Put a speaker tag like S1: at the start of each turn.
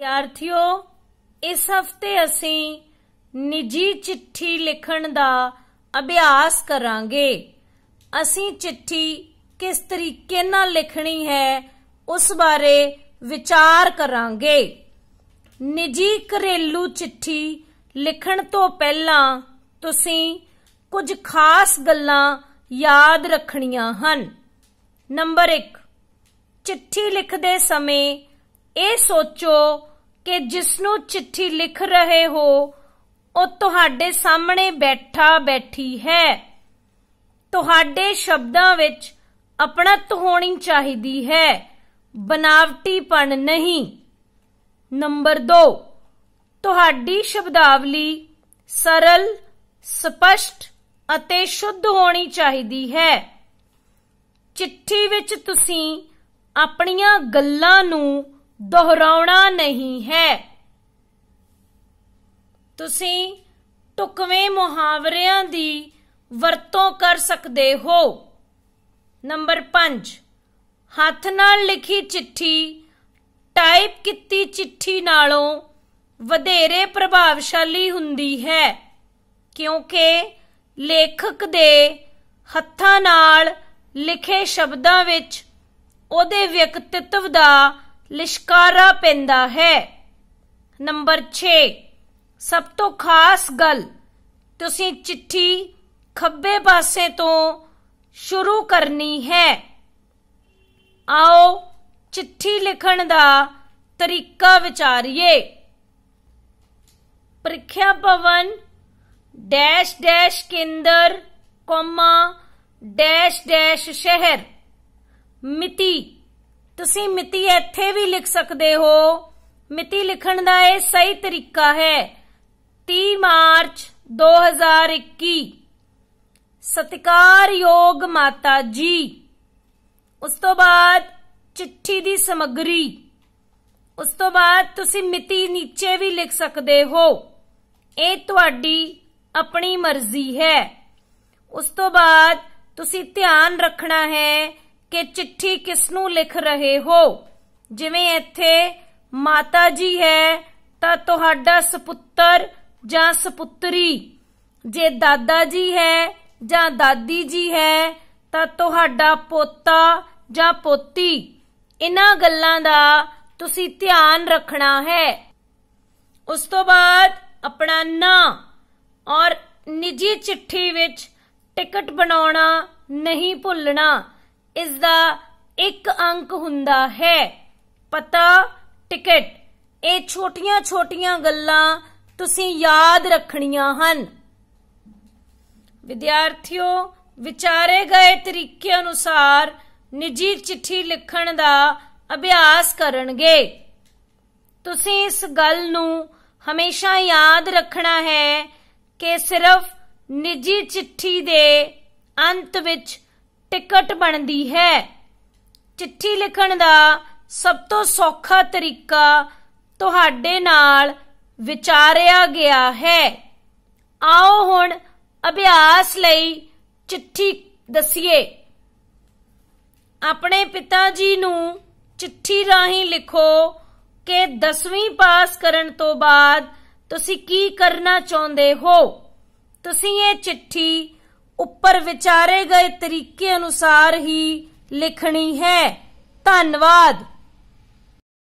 S1: ਵਿਦਿਆਰਥੀਓ ਇਸ ਹਫਤੇ ਅਸੀਂ ਨਿੱਜੀ ਚਿੱਠੀ ਲਿਖਣ ਦਾ ਅਭਿਆਸ ਕਰਾਂਗੇ ਅਸੀਂ ਚਿੱਠੀ ਕਿਸ ਤਰੀਕੇ ਨਾਲ ਲਿਖਣੀ ਹੈ ਉਸ ਬਾਰੇ ਵਿਚਾਰ ਕਰਾਂਗੇ ਨਿੱਜੀ ਘਰੇਲੂ ਚਿੱਠੀ ਲਿਖਣ ਤੋਂ ਪਹਿਲਾਂ ਤੁਸੀਂ ਕੁਝ ਖਾਸ ਗੱਲਾਂ ਯਾਦ ਰੱਖਣੀਆਂ ਹਨ ਨੰਬਰ 1 ਚਿੱਠੀ ਲਿਖਦੇ ਸਮੇਂ ਇਹ ਸੋਚੋ ਕਿ ਜਿਸ ਨੂੰ ਚਿੱਠੀ ਲਿਖ ਰਹੇ ਹੋ ਉਹ ਤੁਹਾਡੇ ਸਾਹਮਣੇ ਬੈਠਾ ਬੈਠੀ ਹੈ ਤੁਹਾਡੇ ਸ਼ਬਦਾਂ ਵਿੱਚ ਅਪਣਤ ਹੋਣੀ ਚਾਹੀਦੀ ਹੈ ਬਨਾਵਟੀਪਣ ਨਹੀਂ ਨੰਬਰ 2 ਤੁਹਾਡੀ ਸ਼ਬਦਾਵਲੀ ਸਰਲ ਸਪਸ਼ਟ ਅਤੇ ਸ਼ੁੱਧ ਹੋਣੀ ਚਾਹੀਦੀ ਹੈ ਚਿੱਠੀ ਵਿੱਚ ਤੁਸੀਂ ਆਪਣੀਆਂ ਗੱਲਾਂ ਨੂੰ ਦੁਹਰਾਉਣਾ ਨਹੀਂ ਹੈ ਤੁਸੀਂ ਟੁਕਵੇਂ ਮੁਹਾਵਰਿਆਂ ਦੀ ਵਰਤੋਂ ਕਰ ਸਕਦੇ ਹੋ ਨੰਬਰ 5 ਹੱਥ ਨਾਲ ਲਿਖੀ ਚਿੱਠੀ ਟਾਈਪ ਕੀਤੀ ਚਿੱਠੀ ਨਾਲੋਂ ਵਧੇਰੇ ਪ੍ਰਭਾਵਸ਼ਾਲੀ ਹੁੰਦੀ ਹੈ ਕਿਉਂਕਿ ਲੇਖਕ ਦੇ ਹੱਥਾਂ ਨਾਲ ਲਿਖੇ ਸ਼ਬਦਾਂ ਵਿੱਚ ਉਹਦੇ ਵਿਅਕਤੀਤਵ ਦਾ ਲਿਸ਼ਕਾਰਾ ਪੈਂਦਾ ਹੈ ਨੰਬਰ 6 ਸਭ ਤੋਂ ਖਾਸ ਗੱਲ ਤੁਸੀਂ ਚਿੱਠੀ ਖੱਬੇ ਪਾਸੇ ਤੋਂ ਸ਼ੁਰੂ ਕਰਨੀ ਹੈ ਆਓ ਚਿੱਠੀ ਲਿਖਣ ਦਾ ਤਰੀਕਾ ਵਿਚਾਰੀਏ ਪ੍ਰੀਖਿਆ ਭਵਨ ਡੈਸ਼ ਡੈਸ਼ ਕੇਂਦਰ ਕੋਮਾ ਡੈਸ਼ ਡੈਸ਼ ਸ਼ਹਿਰ ਮਿਤੀ ਤੁਸੀਂ ਮਿਤੀ ਇੱਥੇ ਵੀ ਲਿਖ ਸਕਦੇ ਹੋ ਮਿਤੀ ਲਿਖਣ ਦਾ ਇਹ ਸਹੀ ਤਰੀਕਾ ਹੈ 30 ਮਾਰਚ 2021 ਸਤਿਕਾਰਯੋਗ ਮਾਤਾ ਜੀ ਉਸ ਤੋਂ ਬਾਅਦ ਚਿੱਠੀ ਦੀ ਸਮਗਰੀ ਉਸ ਤੋਂ ਬਾਅਦ ਤੁਸੀਂ ਮਿਤੀ ਨੀਚੇ ਵੀ ਲਿਖ ਸਕਦੇ ਹੋ ਇਹ ਤੁਹਾਡੀ ਆਪਣੀ ਮਰਜ਼ੀ ਹੈ ਉਸ ਤੋਂ ਬਾਅਦ ਤੁਸੀਂ ਧਿਆਨ ਰੱਖਣਾ ਹੈ ਕਿ ਚਿੱਠੀ ਕਿਸ ਨੂੰ ਲਿਖ ਰਹੇ ਹੋ ਜਿਵੇਂ ਇੱਥੇ ਮਾਤਾ ਜੀ ਹੈ ਤਾਂ ਤੁਹਾਡਾ ਸੁਪੁੱਤਰ ਜਾਂ ਸੁਪੁੱਤਰੀ ਜੇ ਦਾਦਾ ਜੀ ਹੈ ਜਾਂ ਦਾਦੀ ਜੀ ਹੈ ਤਾਂ ਤੁਹਾਡਾ ਪੋਤਾ ਜਾਂ ਪੋਤੀ ਇਹਨਾਂ ਗੱਲਾਂ ਦਾ ਤੁਸੀਂ ਧਿਆਨ ਰੱਖਣਾ ਹੈ ਉਸ ਤੋਂ ਬਾਅਦ ਆਪਣਾ ਨਾਂ ਔਰ ਨਿੱਜੀ ਚਿੱਠੀ ਵਿੱਚ ਟਿਕਟ ਬਣਾਉਣਾ ਨਹੀਂ ਭੁੱਲਣਾ ਇਸ ਦਾ ਇੱਕ ਅੰਕ ਹੁੰਦਾ ਹੈ ਪਤਾ ਟਿਕਟ ਇਹ ਛੋਟੀਆਂ-ਛੋਟੀਆਂ ਗੱਲਾਂ ਤੁਸੀਂ ਯਾਦ ਰੱਖਣੀਆਂ ਹਨ ਵਿਦਿਆਰਥੀਓ ਵਿਚਾਰੇ ਗਏ ਤਰੀਕੇ ਅਨੁਸਾਰ ਨਿੱਜੀ ਚਿੱਠੀ ਲਿਖਣ ਦਾ ਅਭਿਆਸ ਕਰਨਗੇ ਤੁਸੀਂ ਇਸ ਗੱਲ ਨੂੰ ਹਮੇਸ਼ਾ ਯਾਦ ਰੱਖਣਾ ਹੈ ਕਿ ਸਿਰਫ ਨਿੱਜੀ ਚਿੱਠੀ ਦੇ ਅੰਤ ਵਿੱਚ ਟਿਕਟ ਬਣਦੀ ਹੈ ਚਿੱਠੀ ਲਿਖਣ ਦਾ ਸਭ ਤੋਂ ਸੌਖਾ ਤਰੀਕਾ ਤੁਹਾਡੇ ਨਾਲ ਵਿਚਾਰਿਆ ਗਿਆ ਹੈ ਆਓ ਹੁਣ ਅਭਿਆਸ ਲਈ ਚਿੱਠੀ ਦਸੀਏ ਆਪਣੇ ਪਿਤਾ ਜੀ ਨੂੰ ਚਿੱਠੀ ਰਾਹੀਂ ਲਿਖੋ ਕਿ 10ਵੀਂ ਪਾਸ ਕਰਨ ਤੋਂ ਬਾਅਦ ਤੁਸੀਂ ਕੀ ਕਰਨਾ ਚਾਹੁੰਦੇ ਹੋ ਤੁਸੀਂ ਇਹ ਚਿੱਠੀ ਉੱਪਰ ਵਿਚਾਰੇ ਗਏ ਤਰੀਕੇ ਅਨੁਸਾਰ ਹੀ ਲਿਖਣੀ ਹੈ ਧੰਨਵਾਦ